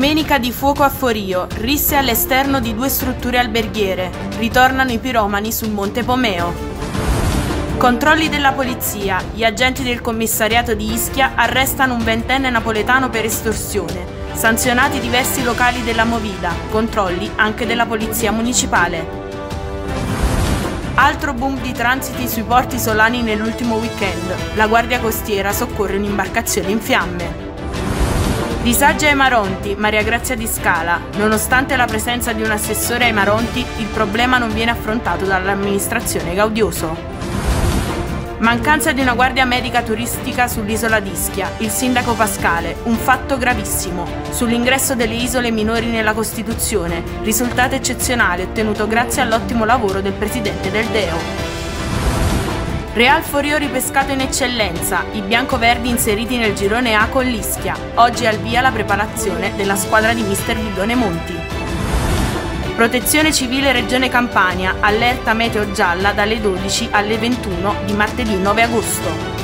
Domenica di fuoco a Forio, risse all'esterno di due strutture alberghiere. Ritornano i piromani sul Monte Pomeo. Controlli della polizia. Gli agenti del commissariato di Ischia arrestano un ventenne napoletano per estorsione. Sanzionati diversi locali della Movida, controlli anche della polizia municipale. Altro boom di transiti sui porti solani nell'ultimo weekend. La Guardia Costiera soccorre un'imbarcazione in fiamme. Di Saggia ai Maronti, Maria Grazia di Scala, nonostante la presenza di un assessore ai Maronti, il problema non viene affrontato dall'amministrazione Gaudioso. Mancanza di una guardia medica turistica sull'isola d'Ischia, il sindaco Pascale, un fatto gravissimo. Sull'ingresso delle isole minori nella Costituzione, risultato eccezionale ottenuto grazie all'ottimo lavoro del presidente del DEO. Real Foriori pescato in eccellenza, i biancoverdi inseriti nel girone A con l'Ischia. Oggi al via la preparazione della squadra di mister Villone Monti. Protezione civile Regione Campania, allerta meteo gialla dalle 12 alle 21 di martedì 9 agosto.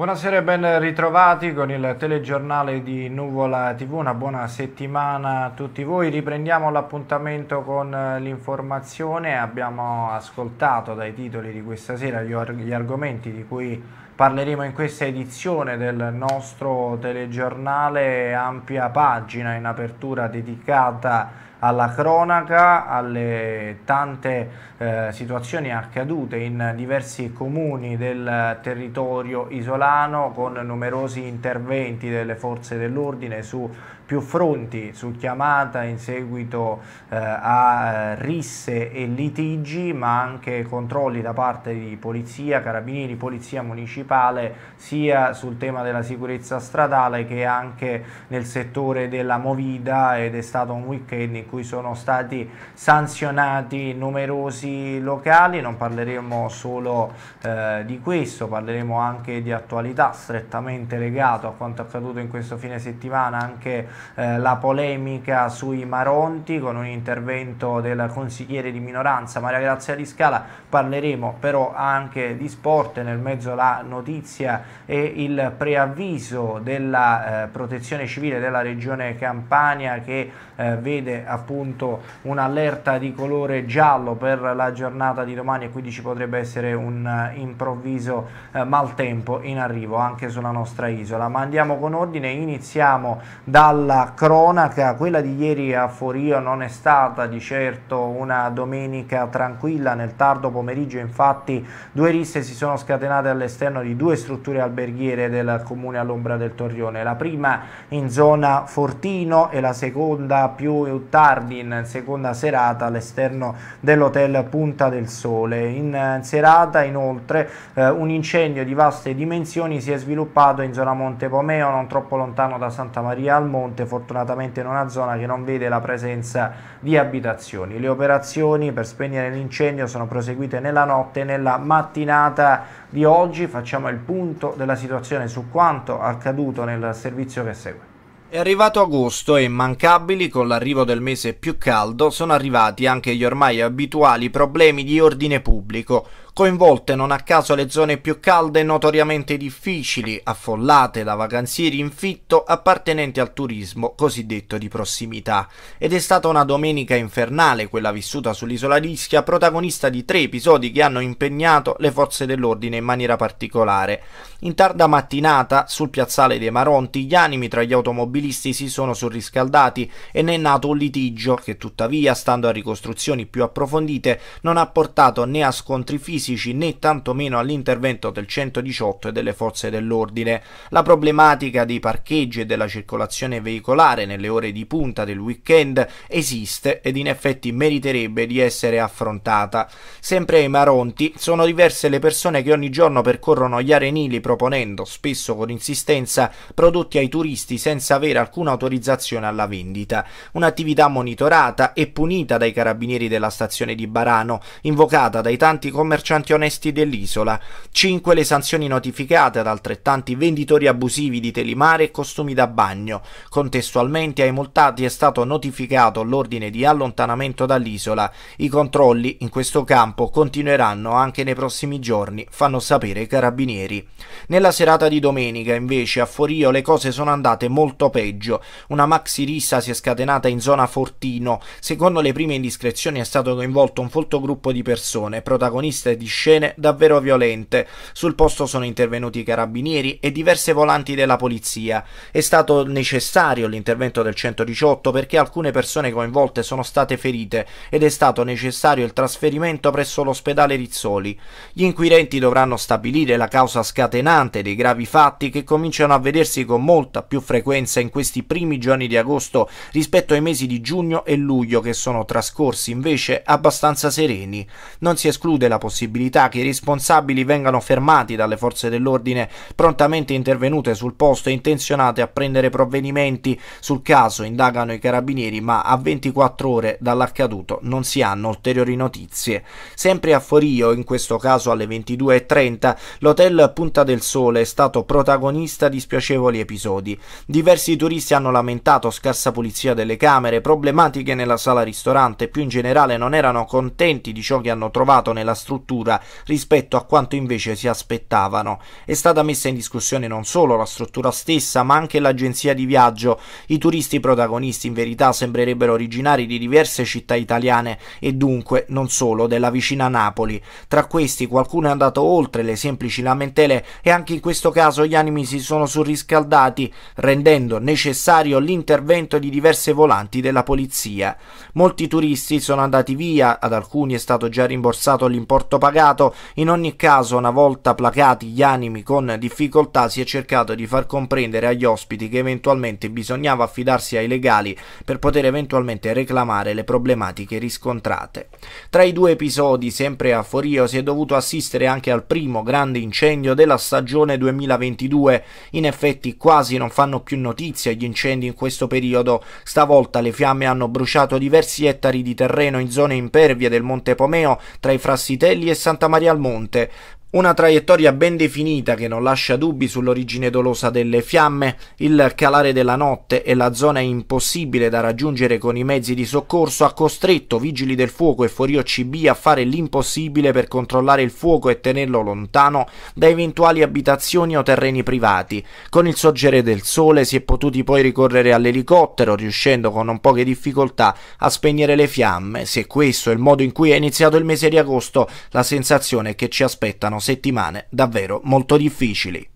Buonasera e ben ritrovati con il telegiornale di Nuvola TV, una buona settimana a tutti voi, riprendiamo l'appuntamento con eh, l'informazione, abbiamo ascoltato dai titoli di questa sera gli, arg gli argomenti di cui parleremo in questa edizione del nostro telegiornale, ampia pagina in apertura dedicata alla cronaca, alle tante eh, situazioni accadute in diversi comuni del territorio isolano con numerosi interventi delle forze dell'ordine su più fronti su chiamata in seguito eh, a eh, risse e litigi, ma anche controlli da parte di polizia, carabinieri, polizia municipale, sia sul tema della sicurezza stradale che anche nel settore della movida ed è stato un weekend in cui sono stati sanzionati numerosi locali, non parleremo solo eh, di questo, parleremo anche di attualità strettamente legato a quanto accaduto in questo fine settimana anche eh, la polemica sui Maronti con un intervento del consigliere di minoranza Maria Grazia Di Scala, parleremo però anche di sport, nel mezzo la notizia e il preavviso della eh, protezione civile della regione Campania che eh, vede appunto un'allerta di colore giallo per la giornata di domani e quindi ci potrebbe essere un uh, improvviso uh, maltempo in arrivo anche sulla nostra isola. Ma andiamo con ordine, iniziamo dal alla cronaca, quella di ieri a Forio non è stata di certo una domenica tranquilla, nel tardo pomeriggio infatti due risse si sono scatenate all'esterno di due strutture alberghiere del comune all'ombra del Torrione, la prima in zona Fortino e la seconda più tardi in seconda serata all'esterno dell'hotel Punta del Sole. In serata inoltre eh, un incendio di vaste dimensioni si è sviluppato in zona Monte Pomeo non troppo lontano da Santa Maria al Monte presente fortunatamente in una zona che non vede la presenza di abitazioni. Le operazioni per spegnere l'incendio sono proseguite nella notte e nella mattinata di oggi. Facciamo il punto della situazione su quanto accaduto nel servizio che segue. È arrivato agosto e immancabili con l'arrivo del mese più caldo sono arrivati anche gli ormai abituali problemi di ordine pubblico, coinvolte non a caso le zone più calde e notoriamente difficili, affollate da vacanzieri in fitto appartenenti al turismo cosiddetto di prossimità. Ed è stata una domenica infernale quella vissuta sull'isola di Ischia, protagonista di tre episodi che hanno impegnato le forze dell'ordine in maniera particolare. In tarda mattinata, sul piazzale dei Maronti, gli animi tra gli automobilisti si sono surriscaldati e ne è nato un litigio che tuttavia, stando a ricostruzioni più approfondite, non ha portato né a scontri fisici fisici né tantomeno all'intervento del 118 e delle forze dell'ordine. La problematica dei parcheggi e della circolazione veicolare nelle ore di punta del weekend esiste ed in effetti meriterebbe di essere affrontata. Sempre ai Maronti sono diverse le persone che ogni giorno percorrono gli arenili proponendo, spesso con insistenza, prodotti ai turisti senza avere alcuna autorizzazione alla vendita. Un'attività monitorata e punita dai carabinieri della stazione di Barano, invocata dai tanti commercianti commercianti onesti dell'isola, 5 le sanzioni notificate ad altrettanti venditori abusivi di telimare e costumi da bagno. Contestualmente ai multati è stato notificato l'ordine di allontanamento dall'isola. I controlli in questo campo continueranno anche nei prossimi giorni, fanno sapere i carabinieri. Nella serata di domenica, invece, a Forio le cose sono andate molto peggio. Una maxi rissa si è scatenata in zona Fortino. Secondo le prime indiscrezioni è stato coinvolto un folto gruppo di persone, protagoniste di scene davvero violente. Sul posto sono intervenuti i carabinieri e diverse volanti della polizia. È stato necessario l'intervento del 118 perché alcune persone coinvolte sono state ferite ed è stato necessario il trasferimento presso l'ospedale Rizzoli. Gli inquirenti dovranno stabilire la causa scatenante dei gravi fatti che cominciano a vedersi con molta più frequenza in questi primi giorni di agosto rispetto ai mesi di giugno e luglio che sono trascorsi invece abbastanza sereni. Non si esclude la possibilità possibilità che i responsabili vengano fermati dalle forze dell'ordine prontamente intervenute sul posto e intenzionate a prendere provvedimenti sul caso, indagano i carabinieri, ma a 24 ore dall'accaduto non si hanno ulteriori notizie. Sempre a Forio, in questo caso alle 22.30, l'hotel Punta del Sole è stato protagonista di spiacevoli episodi. Diversi turisti hanno lamentato scarsa pulizia delle camere, problematiche nella sala ristorante, e più in generale non erano contenti di ciò che hanno trovato nella struttura struttura rispetto a quanto invece si aspettavano. È stata messa in discussione non solo la struttura stessa, ma anche l'agenzia di viaggio. I turisti protagonisti in verità sembrerebbero originari di diverse città italiane e dunque non solo della vicina Napoli. Tra questi qualcuno è andato oltre le semplici lamentele e anche in questo caso gli animi si sono surriscaldati, rendendo necessario l'intervento di diverse volanti della polizia. Molti turisti sono andati via, ad alcuni è stato già rimborsato l'importo pagato pagato. In ogni caso, una volta placati gli animi con difficoltà, si è cercato di far comprendere agli ospiti che eventualmente bisognava affidarsi ai legali per poter eventualmente reclamare le problematiche riscontrate. Tra i due episodi, sempre a Forio, si è dovuto assistere anche al primo grande incendio della stagione 2022. In effetti quasi non fanno più notizia gli incendi in questo periodo. Stavolta le fiamme hanno bruciato diversi ettari di terreno in zone impervie del Monte Pomeo tra i Frassitelli e Santa Maria al Monte, una traiettoria ben definita che non lascia dubbi sull'origine dolosa delle fiamme, il calare della notte e la zona impossibile da raggiungere con i mezzi di soccorso ha costretto vigili del fuoco e Forio CB a fare l'impossibile per controllare il fuoco e tenerlo lontano da eventuali abitazioni o terreni privati. Con il sorgere del sole si è potuti poi ricorrere all'elicottero, riuscendo con non poche difficoltà a spegnere le fiamme. Se questo è il modo in cui è iniziato il mese di agosto, la sensazione è che ci aspettano settimane davvero molto difficili.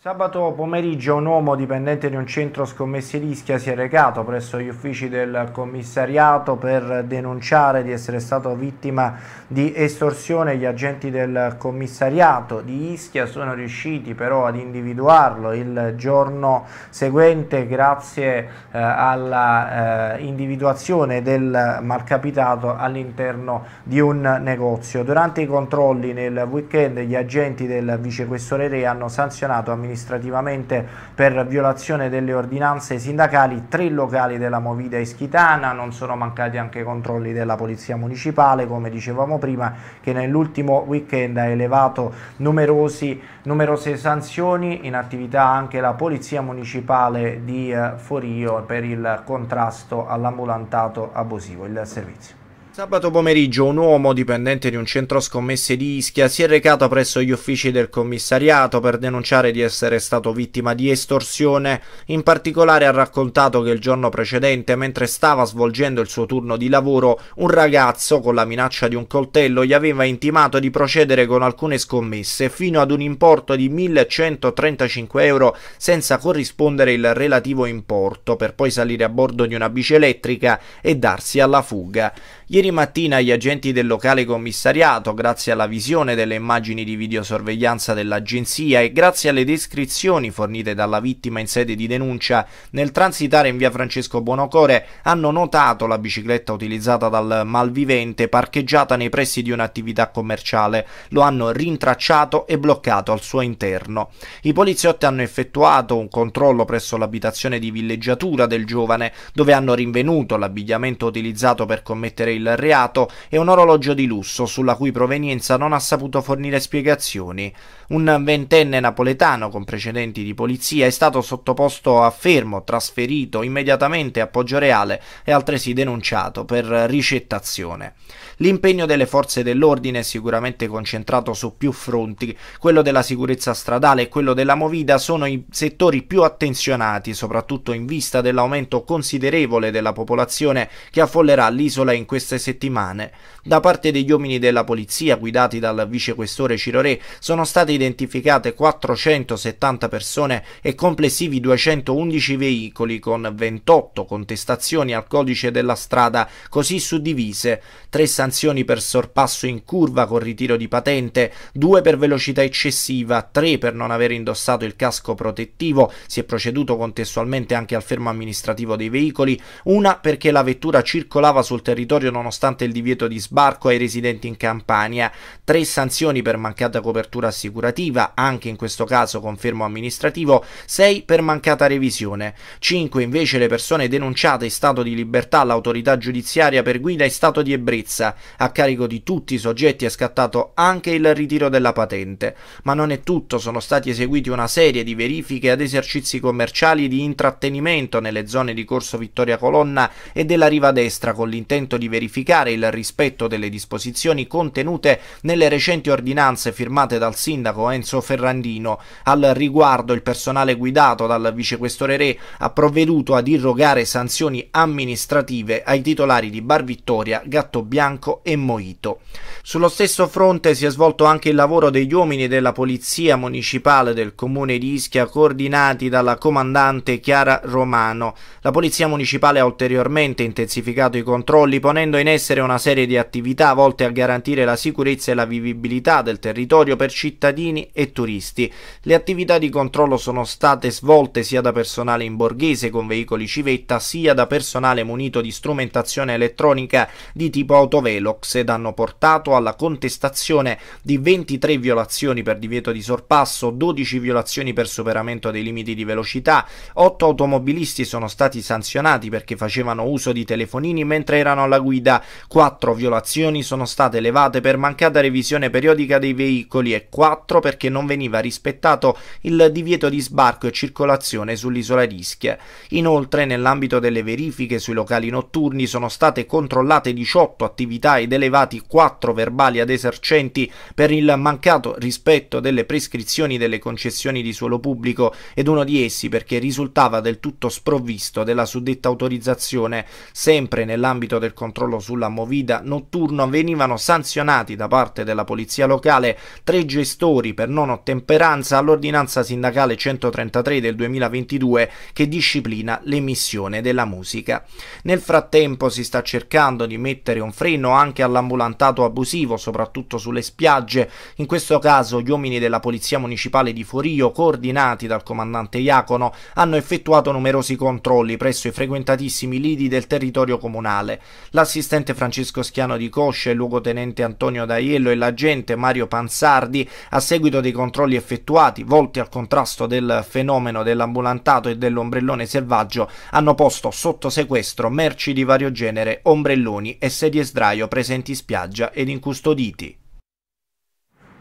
Sabato pomeriggio un uomo dipendente di un centro scommessi Rischia si è recato presso gli uffici del commissariato per denunciare di essere stato vittima di estorsione. Gli agenti del commissariato di Ischia sono riusciti però ad individuarlo il giorno seguente grazie eh, all'individuazione eh, del malcapitato all'interno di un negozio. Durante i controlli nel weekend gli agenti del vicequestore Re hanno sanzionato amministrativamente amministrativamente per violazione delle ordinanze sindacali tre locali della Movida Ischitana, non sono mancati anche i controlli della Polizia Municipale, come dicevamo prima, che nell'ultimo weekend ha elevato numerosi, numerose sanzioni, in attività anche la Polizia Municipale di eh, Forio per il contrasto all'ambulantato abusivo, il servizio. Sabato pomeriggio un uomo dipendente di un centro scommesse di Ischia si è recato presso gli uffici del commissariato per denunciare di essere stato vittima di estorsione. In particolare ha raccontato che il giorno precedente, mentre stava svolgendo il suo turno di lavoro, un ragazzo con la minaccia di un coltello gli aveva intimato di procedere con alcune scommesse fino ad un importo di 1135 euro senza corrispondere il relativo importo per poi salire a bordo di una bici elettrica e darsi alla fuga. Ieri mattina gli agenti del locale commissariato, grazie alla visione delle immagini di videosorveglianza dell'agenzia e grazie alle descrizioni fornite dalla vittima in sede di denuncia, nel transitare in via Francesco Buonocore hanno notato la bicicletta utilizzata dal malvivente parcheggiata nei pressi di un'attività commerciale. Lo hanno rintracciato e bloccato al suo interno. I poliziotti hanno effettuato un controllo presso l'abitazione di villeggiatura del giovane, dove hanno rinvenuto l'abbigliamento utilizzato per commettere il il reato e un orologio di lusso sulla cui provenienza non ha saputo fornire spiegazioni. Un ventenne napoletano con precedenti di polizia è stato sottoposto a fermo, trasferito immediatamente a Poggio Reale e altresì denunciato per ricettazione. L'impegno delle forze dell'ordine è sicuramente concentrato su più fronti, quello della sicurezza stradale e quello della movida sono i settori più attenzionati, soprattutto in vista dell'aumento considerevole della popolazione che affollerà l'isola in queste settimane. Da parte degli uomini della polizia guidati dal vicequestore Cirore sono stati identificate 470 persone e complessivi 211 veicoli con 28 contestazioni al codice della strada così suddivise, 3 sanzioni per sorpasso in curva con ritiro di patente, 2 per velocità eccessiva, 3 per non aver indossato il casco protettivo, si è proceduto contestualmente anche al fermo amministrativo dei veicoli, una perché la vettura circolava sul territorio nonostante il divieto di sbarco ai residenti in Campania, 3 sanzioni per mancata copertura assicurativa, assicurativa, anche in questo caso con fermo amministrativo, 6 per mancata revisione, 5 invece le persone denunciate in stato di libertà all'autorità giudiziaria per guida in stato di ebbrezza. A carico di tutti i soggetti è scattato anche il ritiro della patente. Ma non è tutto, sono stati eseguiti una serie di verifiche ad esercizi commerciali di intrattenimento nelle zone di Corso Vittoria Colonna e della Riva Destra con l'intento di verificare il rispetto delle disposizioni contenute nelle recenti ordinanze firmate dal sindaco sindaco Enzo Ferrandino. Al riguardo il personale guidato dal vicequestore Re ha provveduto ad irrogare sanzioni amministrative ai titolari di Bar Vittoria, Gatto Bianco e Moito. Sullo stesso fronte si è svolto anche il lavoro degli uomini della Polizia Municipale del Comune di Ischia coordinati dalla comandante Chiara Romano. La Polizia Municipale ha ulteriormente intensificato i controlli ponendo in essere una serie di attività volte a garantire la sicurezza e la vivibilità del territorio per cittadini cittadini e turisti. Le attività di controllo sono state svolte sia da personale in borghese con veicoli civetta, sia da personale munito di strumentazione elettronica di tipo autovelox ed hanno portato alla contestazione di 23 violazioni per divieto di sorpasso, 12 violazioni per superamento dei limiti di velocità, 8 automobilisti sono stati sanzionati perché facevano uso di telefonini mentre erano alla guida, 4 violazioni sono state elevate per mancata revisione periodica dei veicoli e 4 dentro perché non veniva rispettato il divieto di sbarco e circolazione sull'isola di Ischia. Inoltre, nell'ambito delle verifiche sui locali notturni sono state controllate 18 attività ed elevati 4 verbali ad esercenti per il mancato rispetto delle prescrizioni delle concessioni di suolo pubblico ed uno di essi perché risultava del tutto sprovvisto della suddetta autorizzazione. Sempre nell'ambito del controllo sulla movida notturno venivano sanzionati da parte della polizia locale tre gestori lavoratori per non ottemperanza all'ordinanza sindacale 133 del 2022 che disciplina l'emissione della musica. Nel frattempo si sta cercando di mettere un freno anche all'ambulantato abusivo, soprattutto sulle spiagge. In questo caso gli uomini della Polizia Municipale di Forio, coordinati dal comandante Iacono, hanno effettuato numerosi controlli presso i frequentatissimi lidi del territorio comunale. L'assistente Francesco Schiano di Coscia, il luogotenente Antonio D'Aiello e l'agente Mario Panzardi, a seguito dei controlli effettuati volti al contrasto del fenomeno dell'ambulantato e dell'ombrellone selvaggio, hanno posto sotto sequestro merci di vario genere, ombrelloni e sedie sdraio presenti in spiaggia ed incustoditi.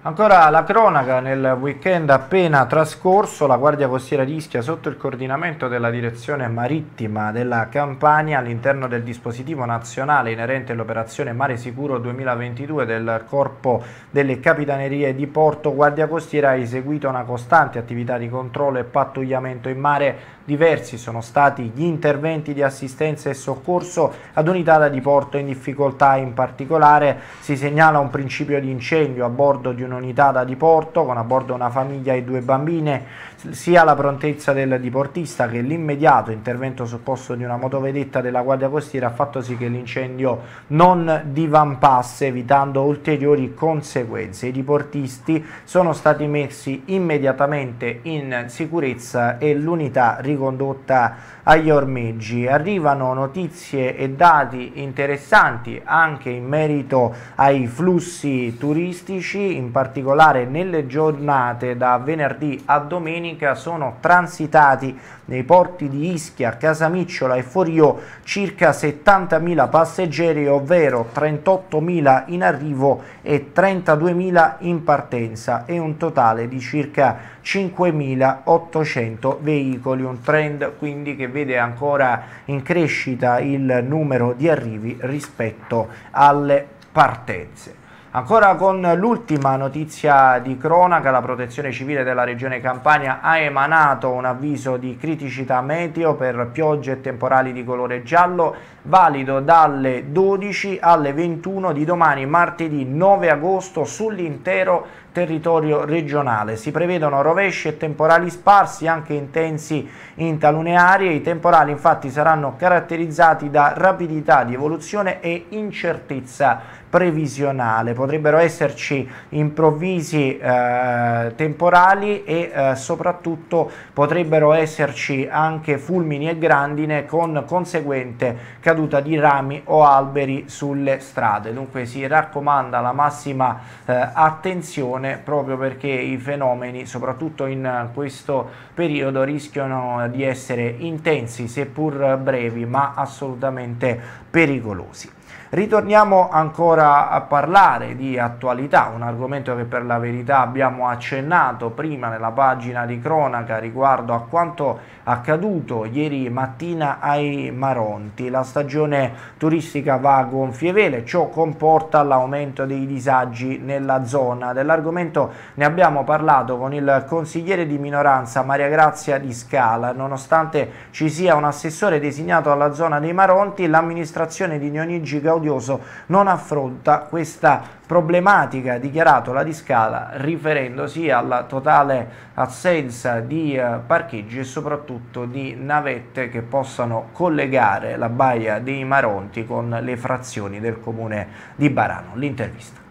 Ancora la cronaca, nel weekend appena trascorso la Guardia Costiera di Ischia sotto il coordinamento della Direzione Marittima della Campania all'interno del dispositivo nazionale inerente all'operazione Mare Sicuro 2022 del Corpo delle Capitanerie di Porto Guardia Costiera ha eseguito una costante attività di controllo e pattugliamento in mare. Diversi sono stati gli interventi di assistenza e soccorso ad unità di porto in difficoltà, in particolare si segnala un principio di incendio a bordo di un unità da diporto con a bordo una famiglia e due bambine sia la prontezza del diportista che l'immediato intervento sul posto di una motovedetta della Guardia Costiera ha fatto sì che l'incendio non divampasse evitando ulteriori conseguenze. I diportisti sono stati messi immediatamente in sicurezza e l'unità ricondotta agli ormeggi. Arrivano notizie e dati interessanti anche in merito ai flussi turistici, in particolare nelle giornate da venerdì a domenica domenica sono transitati nei porti di Ischia, Casamicciola e Forio circa 70.000 passeggeri, ovvero 38.000 in arrivo e 32.000 in partenza e un totale di circa 5.800 veicoli, un trend quindi che vede ancora in crescita il numero di arrivi rispetto alle partenze. Ancora con l'ultima notizia di cronaca, la protezione civile della regione Campania ha emanato un avviso di criticità meteo per piogge e temporali di colore giallo, valido dalle 12 alle 21 di domani martedì 9 agosto sull'intero territorio regionale. Si prevedono rovesci e temporali sparsi, anche intensi in talune aree. I temporali infatti saranno caratterizzati da rapidità di evoluzione e incertezza previsionale, potrebbero esserci improvvisi eh, temporali e eh, soprattutto potrebbero esserci anche fulmini e grandine con conseguente caduta di rami o alberi sulle strade. Dunque si raccomanda la massima eh, attenzione proprio perché i fenomeni, soprattutto in questo periodo, rischiano di essere intensi, seppur brevi, ma assolutamente pericolosi. Ritorniamo ancora a parlare di attualità, un argomento che per la verità abbiamo accennato prima nella pagina di cronaca riguardo a quanto accaduto ieri mattina ai Maronti. La stagione turistica va a gonfie vele, ciò comporta l'aumento dei disagi nella zona. Dell'argomento ne abbiamo parlato con il consigliere di minoranza Maria Grazia di Scala, nonostante ci sia un assessore designato alla zona dei Maronti, l'amministrazione di Dionigi Gaudino Odioso non affronta questa problematica, dichiarato la di Scala, riferendosi alla totale assenza di eh, parcheggi e soprattutto di navette che possano collegare la baia dei Maronti con le frazioni del comune di Barano. L'intervista.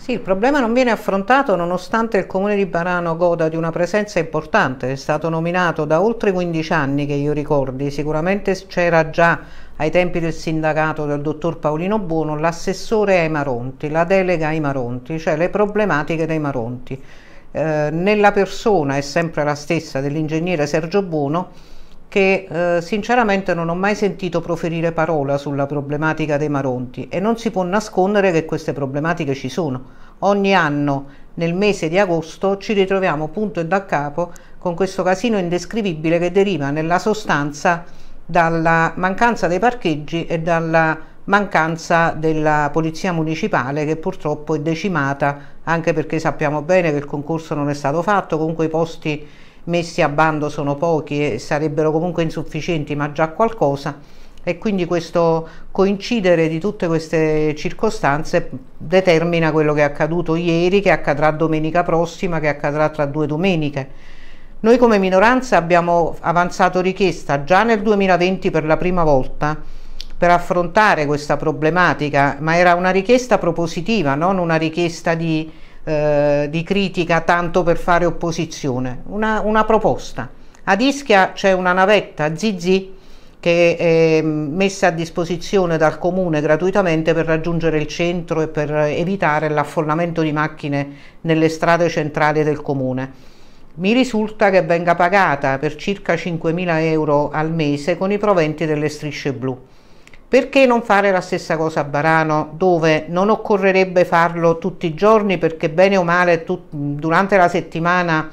Sì, il problema non viene affrontato nonostante il comune di Barano goda di una presenza importante, è stato nominato da oltre 15 anni che io ricordi, sicuramente c'era già ai tempi del sindacato del dottor Paolino Buono l'assessore ai Maronti, la delega ai Maronti, cioè le problematiche dei Maronti. Eh, nella persona è sempre la stessa dell'ingegnere Sergio Buono, che eh, sinceramente non ho mai sentito proferire parola sulla problematica dei Maronti e non si può nascondere che queste problematiche ci sono. Ogni anno nel mese di agosto ci ritroviamo punto e da capo con questo casino indescrivibile che deriva nella sostanza dalla mancanza dei parcheggi e dalla mancanza della polizia municipale che purtroppo è decimata anche perché sappiamo bene che il concorso non è stato fatto, comunque i posti messi a bando sono pochi e sarebbero comunque insufficienti ma già qualcosa e quindi questo coincidere di tutte queste circostanze determina quello che è accaduto ieri, che accadrà domenica prossima, che accadrà tra due domeniche. Noi come minoranza abbiamo avanzato richiesta già nel 2020 per la prima volta per affrontare questa problematica, ma era una richiesta propositiva, non una richiesta di eh, di critica tanto per fare opposizione, una, una proposta. Ad Ischia c'è una navetta Zizi che è ehm, messa a disposizione dal comune gratuitamente per raggiungere il centro e per evitare l'affollamento di macchine nelle strade centrali del comune. Mi risulta che venga pagata per circa 5.000 euro al mese con i proventi delle strisce blu. Perché non fare la stessa cosa a Barano, dove non occorrerebbe farlo tutti i giorni perché bene o male tu, durante la settimana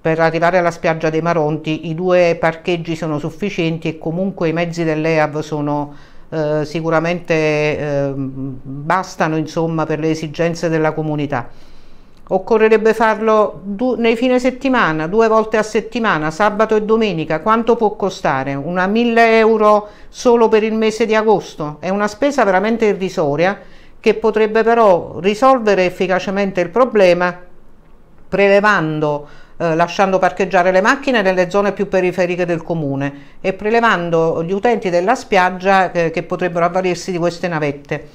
per arrivare alla spiaggia dei Maronti i due parcheggi sono sufficienti e comunque i mezzi dell'EAV sono eh, sicuramente eh, bastano insomma per le esigenze della comunità. Occorrerebbe farlo nei fine settimana, due volte a settimana, sabato e domenica. Quanto può costare? Una 1000 euro solo per il mese di agosto? È una spesa veramente irrisoria che potrebbe però risolvere efficacemente il problema prelevando, eh, lasciando parcheggiare le macchine nelle zone più periferiche del comune e prelevando gli utenti della spiaggia eh, che potrebbero avvalersi di queste navette.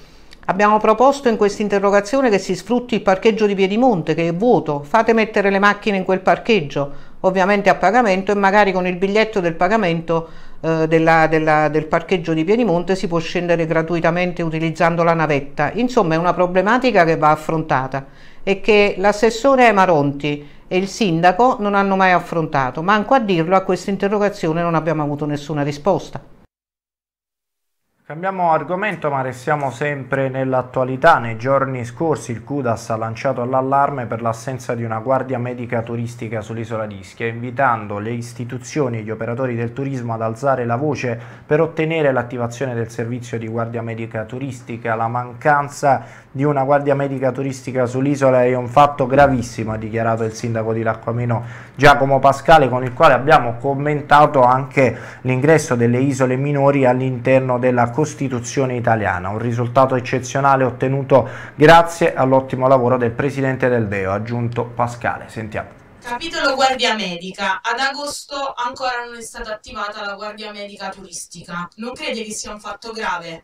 Abbiamo proposto in questa interrogazione che si sfrutti il parcheggio di Piedimonte che è vuoto, fate mettere le macchine in quel parcheggio, ovviamente a pagamento e magari con il biglietto del pagamento eh, della, della, del parcheggio di Piedimonte si può scendere gratuitamente utilizzando la navetta. Insomma è una problematica che va affrontata e che l'assessore Maronti e il sindaco non hanno mai affrontato, manco a dirlo a questa interrogazione non abbiamo avuto nessuna risposta. Cambiamo argomento ma restiamo sempre nell'attualità. Nei giorni scorsi il CUDAS ha lanciato l'allarme per l'assenza di una guardia medica turistica sull'isola di Ischia, invitando le istituzioni e gli operatori del turismo ad alzare la voce per ottenere l'attivazione del servizio di guardia medica turistica. La mancanza di una guardia medica turistica sull'isola è un fatto gravissimo, ha dichiarato il sindaco di Lacquamino Giacomo Pascale, con il quale abbiamo commentato anche l'ingresso delle isole minori all'interno della Costituzione italiana, un risultato eccezionale ottenuto grazie all'ottimo lavoro del presidente del DEO, aggiunto Pascale. Sentiamo. Capitolo Guardia Medica. Ad agosto ancora non è stata attivata la Guardia Medica turistica. Non crede che sia un fatto grave?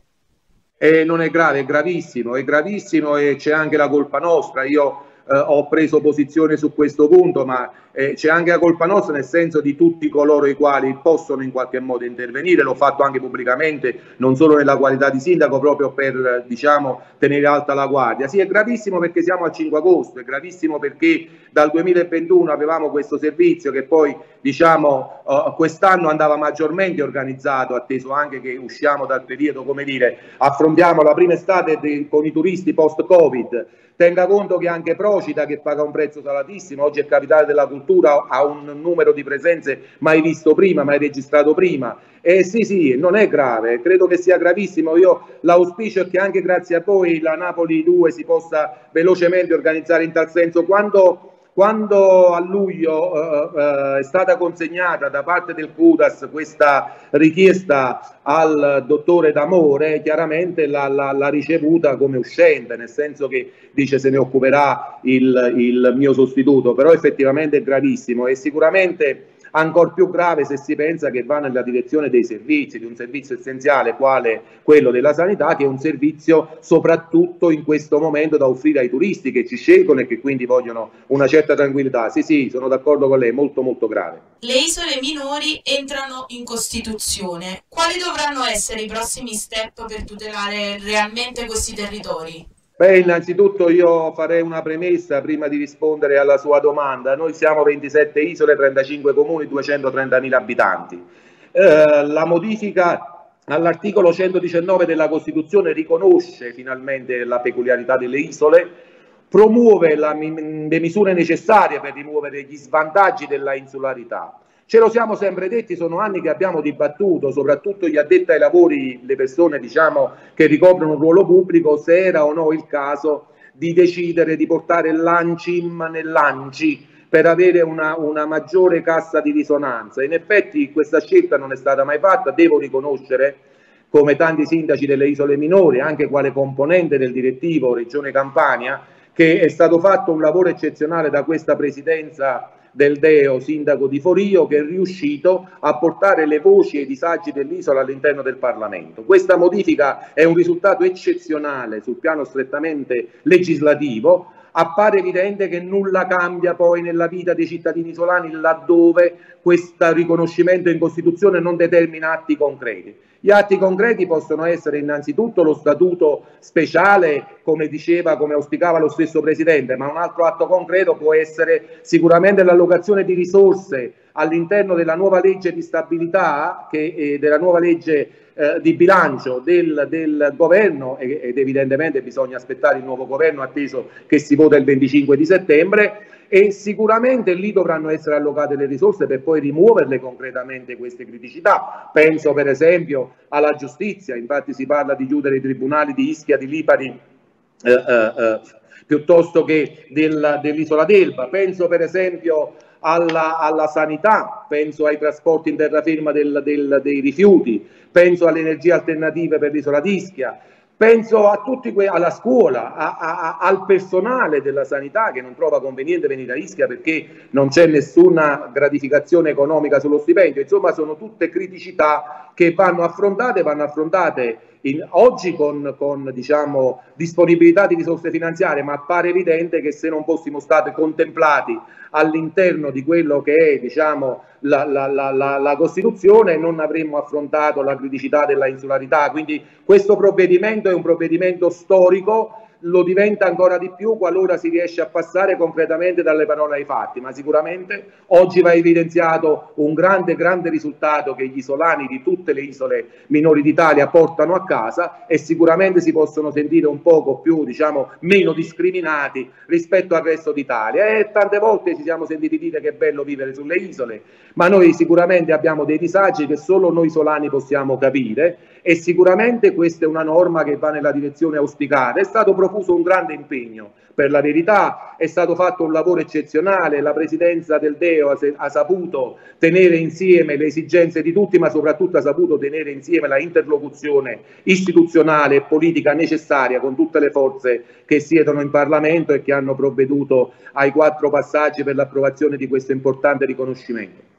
eh, non è grave, è gravissimo, è gravissimo e c'è anche la colpa nostra. Io eh, ho preso posizione su questo punto, ma eh, c'è anche la colpa nostra nel senso di tutti coloro i quali possono in qualche modo intervenire, l'ho fatto anche pubblicamente, non solo nella qualità di sindaco, proprio per diciamo, tenere alta la guardia. Sì, è gravissimo perché siamo al 5 agosto, è gravissimo perché dal 2021 avevamo questo servizio che poi diciamo, uh, quest'anno andava maggiormente organizzato, atteso anche che usciamo dal periodo, come dire, affrontiamo la prima estate de- con i turisti post-Covid. Tenga conto che anche Procida, che paga un prezzo salatissimo, oggi è capitale della cultura, struttura ha un numero di presenze mai visto prima, mai registrato prima. Eh sì, sì, non è grave, credo che sia gravissimo. Io l'auspicio è che anche grazie a voi la Napoli 2 si possa velocemente organizzare in tal senso. Quando quando a luglio eh, eh, è stata consegnata da parte del CUDAS questa richiesta al dottore D'Amore, chiaramente l'ha, ricevuta come uscente, nel senso che dice se ne occuperà il, il mio sostituto, però effettivamente è gravissimo e sicuramente ancor più grave se si pensa che va nella direzione dei servizi, di un servizio essenziale quale quello della sanità, che è un servizio soprattutto in questo momento da offrire ai turisti che ci scelgono e che quindi vogliono una certa tranquillità. Sì, sì, sono d'accordo con lei, molto molto grave. Le isole minori entrano in Costituzione. Quali dovranno essere i prossimi step per tutelare realmente questi territori? Beh, innanzitutto io farei una premessa prima di rispondere alla sua domanda. Noi siamo 27 isole, 35 comuni, 230.000 abitanti. Eh, la modifica all'articolo 119 della Costituzione riconosce finalmente la peculiarità delle isole, promuove la, le misure necessarie per rimuovere gli svantaggi della insularità Ce lo siamo sempre detti, sono anni che abbiamo dibattuto, soprattutto gli addetti ai lavori, le persone diciamo, che ricoprono un ruolo pubblico, se era o no il caso di decidere di portare l'ANCIM nell'ANCI per avere una, una, maggiore cassa di risonanza. In effetti questa scelta non è stata mai fatta, devo riconoscere come tanti sindaci delle isole minori, anche quale componente del direttivo Regione Campania, che è stato fatto un lavoro eccezionale da questa presidenza del Deo, sindaco di Forio, che è riuscito a portare le voci e i disagi dell'isola all'interno del Parlamento. Questa modifica è un risultato eccezionale sul piano strettamente legislativo appare evidente che nulla cambia poi nella vita dei cittadini solani laddove questo riconoscimento in Costituzione non determina atti concreti. Gli atti concreti possono essere innanzitutto lo statuto speciale, come diceva, come auspicava lo stesso Presidente, ma un altro atto concreto può essere sicuramente l'allocazione di risorse all'interno della nuova legge di stabilità, che, eh, della nuova legge eh, di bilancio del, del governo ed, evidentemente bisogna aspettare il nuovo governo atteso che si vota il 25 di settembre e sicuramente lì dovranno essere allocate le risorse per poi rimuoverle concretamente queste criticità. Penso per esempio alla giustizia, infatti si parla di chiudere i tribunali di Ischia, di Lipari eh, eh, eh, piuttosto che del, dell'isola d'Elba. Penso per esempio alla, alla sanità, penso ai trasporti in terraferma del, del, dei rifiuti, penso alle energie alternative per l'isola d'Ischia, Penso a tutti que- alla scuola, a, a, a, al personale della sanità che non trova conveniente venire a Ischia perché non c'è nessuna gratificazione economica sullo stipendio. Insomma, sono tutte criticità che vanno affrontate, vanno affrontate in, oggi con, con diciamo, disponibilità di risorse finanziarie, ma appare evidente che se non fossimo stati contemplati all'interno di quello che è diciamo, la, la, la, la, Costituzione non avremmo affrontato la criticità della insularità. Quindi questo provvedimento è un provvedimento storico lo diventa ancora di più qualora si riesce a passare concretamente dalle parole ai fatti, ma sicuramente oggi va evidenziato un grande, grande risultato che gli isolani di tutte le isole minori d'Italia portano a casa e sicuramente si possono sentire un poco più, diciamo, meno discriminati rispetto al resto d'Italia e tante volte ci siamo sentiti dire che è bello vivere sulle isole, ma noi sicuramente abbiamo dei disagi che solo noi isolani possiamo capire e sicuramente questa è una norma che va nella direzione auspicata. È stato profuso un grande impegno, per la verità è stato fatto un lavoro eccezionale, la presidenza del Deo ha, saputo tenere insieme le esigenze di tutti, ma soprattutto ha saputo tenere insieme la interlocuzione istituzionale e politica necessaria con tutte le forze che siedono in Parlamento e che hanno provveduto ai quattro passaggi per l'approvazione di questo importante riconoscimento.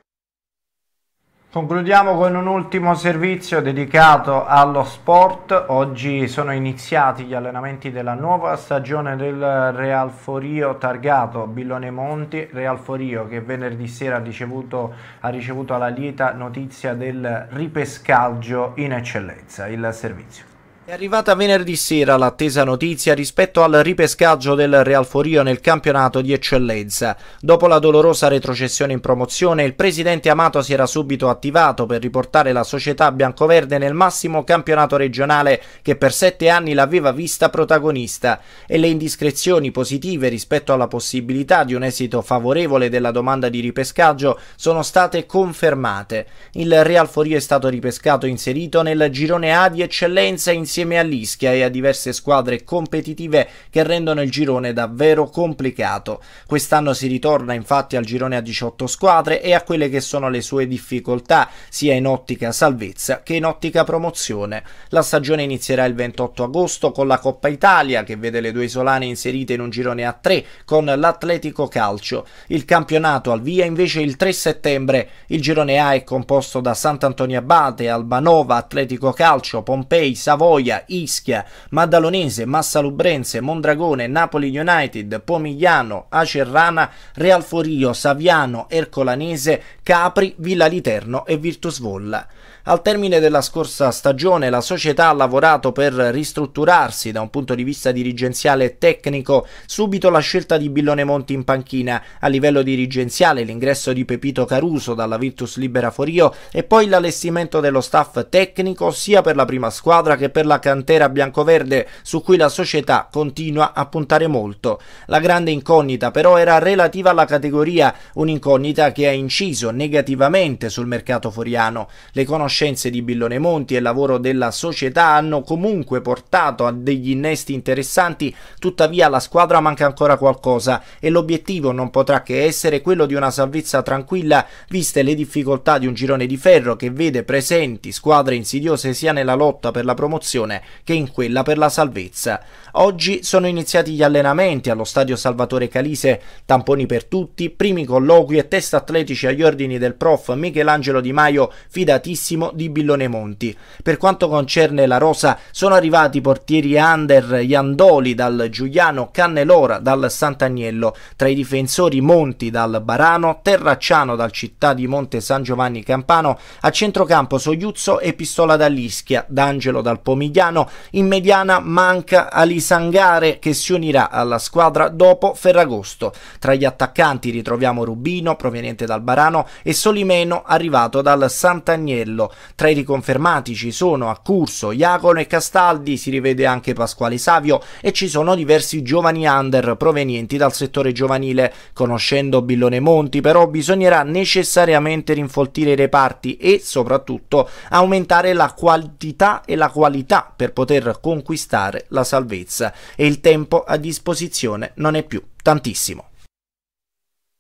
Concludiamo con un ultimo servizio dedicato allo sport. Oggi sono iniziati gli allenamenti della nuova stagione del Real Forio targato Billone Monti. Real Forio che venerdì sera ha ricevuto, ha ricevuto alla lieta notizia del ripescaggio in eccellenza. Il servizio. È arrivata venerdì sera l'attesa notizia rispetto al ripescaggio del Real Forio nel campionato di eccellenza. Dopo la dolorosa retrocessione in promozione, il presidente Amato si era subito attivato per riportare la società biancoverde nel massimo campionato regionale che per sette anni l'aveva vista protagonista e le indiscrezioni positive rispetto alla possibilità di un esito favorevole della domanda di ripescaggio sono state confermate. Il Real Forio è stato ripescato e inserito nel girone A di eccellenza insieme insieme all'Ischia e a diverse squadre competitive che rendono il girone davvero complicato. Quest'anno si ritorna infatti al girone a 18 squadre e a quelle che sono le sue difficoltà, sia in ottica salvezza che in ottica promozione. La stagione inizierà il 28 agosto con la Coppa Italia, che vede le due isolane inserite in un girone a 3 con l'Atletico Calcio. Il campionato al via invece il 3 settembre. Il girone A è composto da Sant'Antonio Abate, Albanova, Atletico Calcio, Pompei, Savoia, Pistoia, Ischia, Maddalonese, Massalubrense, Mondragone, Napoli United, Pomigliano, Acerrana, Realforio, Saviano, Ercolanese, Capri, Villa Literno e Virtus Volla. Al termine della scorsa stagione la società ha lavorato per ristrutturarsi da un punto di vista dirigenziale e tecnico, subito la scelta di Billone Monti in panchina, a livello dirigenziale l'ingresso di Pepito Caruso dalla Virtus Libera Forio e poi l'allestimento dello staff tecnico sia per la prima squadra che per la cantera biancoverde su cui la società continua a puntare molto. La grande incognita però era relativa alla categoria, un'incognita che ha inciso negativamente sul mercato foriano. Le conoscenze conoscenze di Billone Monti e il lavoro della società hanno comunque portato a degli innesti interessanti, tuttavia alla squadra manca ancora qualcosa e l'obiettivo non potrà che essere quello di una salvezza tranquilla, viste le difficoltà di un girone di ferro che vede presenti squadre insidiose sia nella lotta per la promozione che in quella per la salvezza. Oggi sono iniziati gli allenamenti allo stadio Salvatore Calise, tamponi per tutti, primi colloqui e test atletici agli ordini del prof Michelangelo Di Maio, fidatissimo Massimo di Billone Monti. Per quanto concerne la rosa, sono arrivati i portieri Ander Iandoli dal Giuliano, Cannelora dal Sant'Agnello, tra i difensori Monti dal Barano, Terracciano dal Città di Monte San Giovanni Campano, a centrocampo Sogliuzzo e Pistola dall'Ischia, D'Angelo dal Pomigliano, in mediana manca Alisangare che si unirà alla squadra dopo Ferragosto. Tra gli attaccanti ritroviamo Rubino proveniente dal Barano e Solimeno arrivato dal Sant'Agnello. Tra i riconfermati ci sono a Curso, Iacono e Castaldi, si rivede anche Pasquale Savio e ci sono diversi giovani under provenienti dal settore giovanile. Conoscendo Billone Monti però bisognerà necessariamente rinfoltire i reparti e soprattutto aumentare la quantità e la qualità per poter conquistare la salvezza e il tempo a disposizione non è più tantissimo.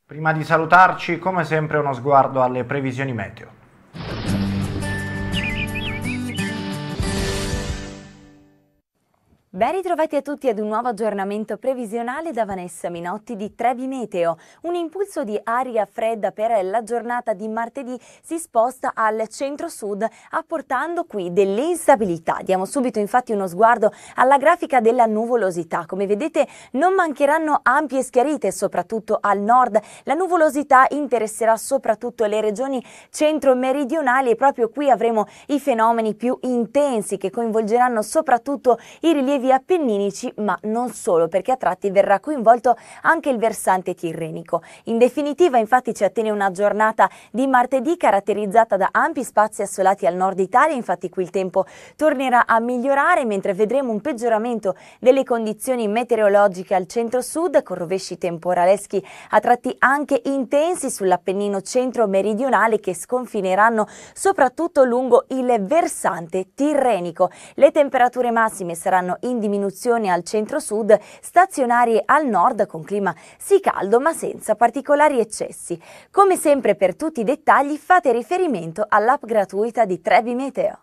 Prima di salutarci, come sempre, uno sguardo alle previsioni meteo. Ben ritrovati a tutti ad un nuovo aggiornamento previsionale da Vanessa Minotti di Trevi Meteo. Un impulso di aria fredda per la giornata di martedì si sposta al centro-sud apportando qui dell'instabilità. Diamo subito infatti uno sguardo alla grafica della nuvolosità. Come vedete non mancheranno ampie schiarite soprattutto al nord. La nuvolosità interesserà soprattutto le regioni centro-meridionali e proprio qui avremo i fenomeni più intensi che coinvolgeranno soprattutto i rilievi Alpi Appenninici, ma non solo, perché a tratti verrà coinvolto anche il versante tirrenico. In definitiva, infatti, ci attende una giornata di martedì caratterizzata da ampi spazi assolati al nord Italia, infatti qui il tempo tornerà a migliorare, mentre vedremo un peggioramento delle condizioni meteorologiche al centro-sud, con rovesci temporaleschi a tratti anche intensi sull'Appennino centro-meridionale che sconfineranno soprattutto lungo il versante tirrenico. Le temperature massime saranno in diminuzione al centro-sud, stazionarie al nord con clima sì caldo ma senza particolari eccessi. Come sempre per tutti i dettagli fate riferimento all'app gratuita di Trebi Meteo.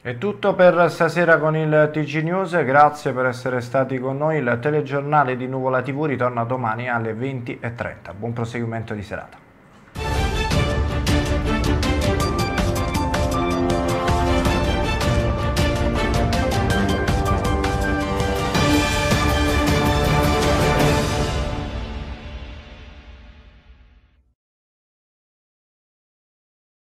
È tutto per stasera con il TG News, grazie per essere stati con noi, il telegiornale di Nuvola TV ritorna domani alle 20.30. Buon proseguimento di serata.